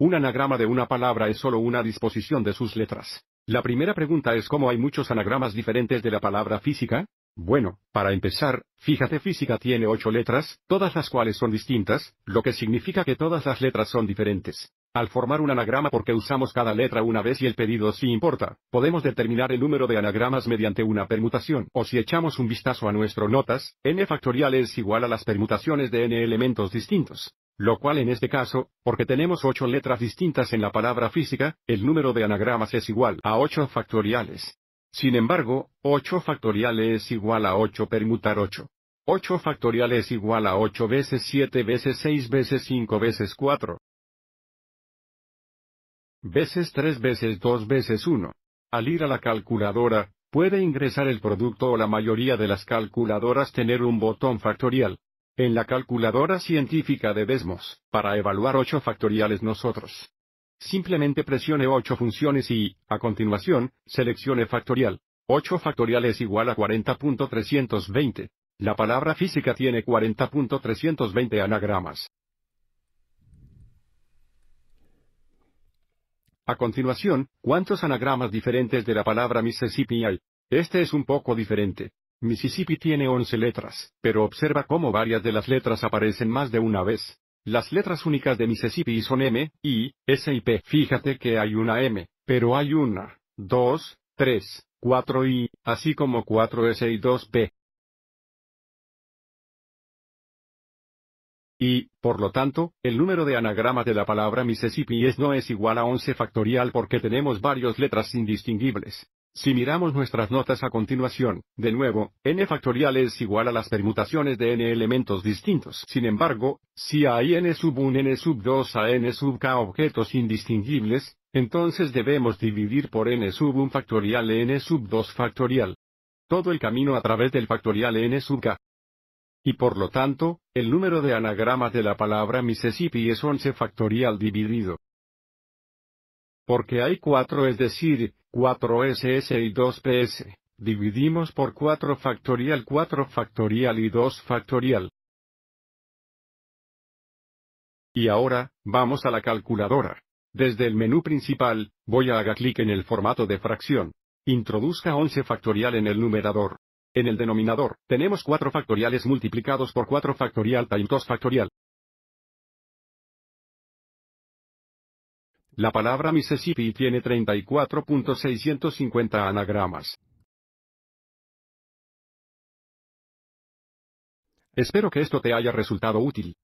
Un anagrama de una palabra es solo una disposición de sus letras. La primera pregunta es cómo hay muchos anagramas diferentes de la palabra física, bueno, para empezar, fíjate física tiene ocho letras, todas las cuales son distintas, lo que significa que todas las letras son diferentes. Al formar un anagrama porque usamos cada letra una vez y el pedido sí importa, podemos determinar el número de anagramas mediante una permutación o si echamos un vistazo a nuestro notas, n factorial es igual a las permutaciones de n elementos distintos. Lo cual en este caso, porque tenemos ocho letras distintas en la palabra física, el número de anagramas es igual a ocho factoriales. Sin embargo, 8 factoriales es igual a 8 permutar 8. 8 factorial es igual a 8 veces 7 veces 6 veces 5 veces 4. Veces 3 veces 2 veces 1. Al ir a la calculadora, puede ingresar el producto o la mayoría de las calculadoras tener un botón factorial. En la calculadora científica de Desmos, para evaluar 8 factoriales nosotros Simplemente presione 8 funciones y, a continuación, seleccione factorial. 8 factorial es igual a 40.320. La palabra física tiene 40.320 anagramas. A continuación, ¿cuántos anagramas diferentes de la palabra Mississippi hay? Este es un poco diferente. Mississippi tiene 11 letras, pero observa cómo varias de las letras aparecen más de una vez. Las letras únicas de Mississippi son M, I, S y P. Fíjate que hay una M, pero hay una, dos, tres, cuatro I, así como cuatro S y dos P. Y, por lo tanto, el número de anagramas de la palabra Mississippi es no es igual a 11 factorial porque tenemos varias letras indistinguibles. Si miramos nuestras notas a continuación, de nuevo, n factorial es igual a las permutaciones de n elementos distintos. Sin embargo, si hay n sub 1, n sub 2 a n sub k objetos indistinguibles, entonces debemos dividir por n sub 1 factorial n sub 2 factorial. Todo el camino a través del factorial n sub k. Y por lo tanto, el número de anagramas de la palabra Mississippi es 11 factorial dividido. Porque hay cuatro, es decir, 4SS y 2PS. Dividimos por 4 factorial 4 factorial y 2 factorial. Y ahora, vamos a la calculadora. Desde el menú principal, voy a haga clic en el formato de fracción. Introduzca 11 factorial en el numerador. En el denominador, tenemos 4 factoriales multiplicados por 4 factorial times 2 factorial. La palabra Mississippi tiene 34.650 anagramas. Espero que esto te haya resultado útil.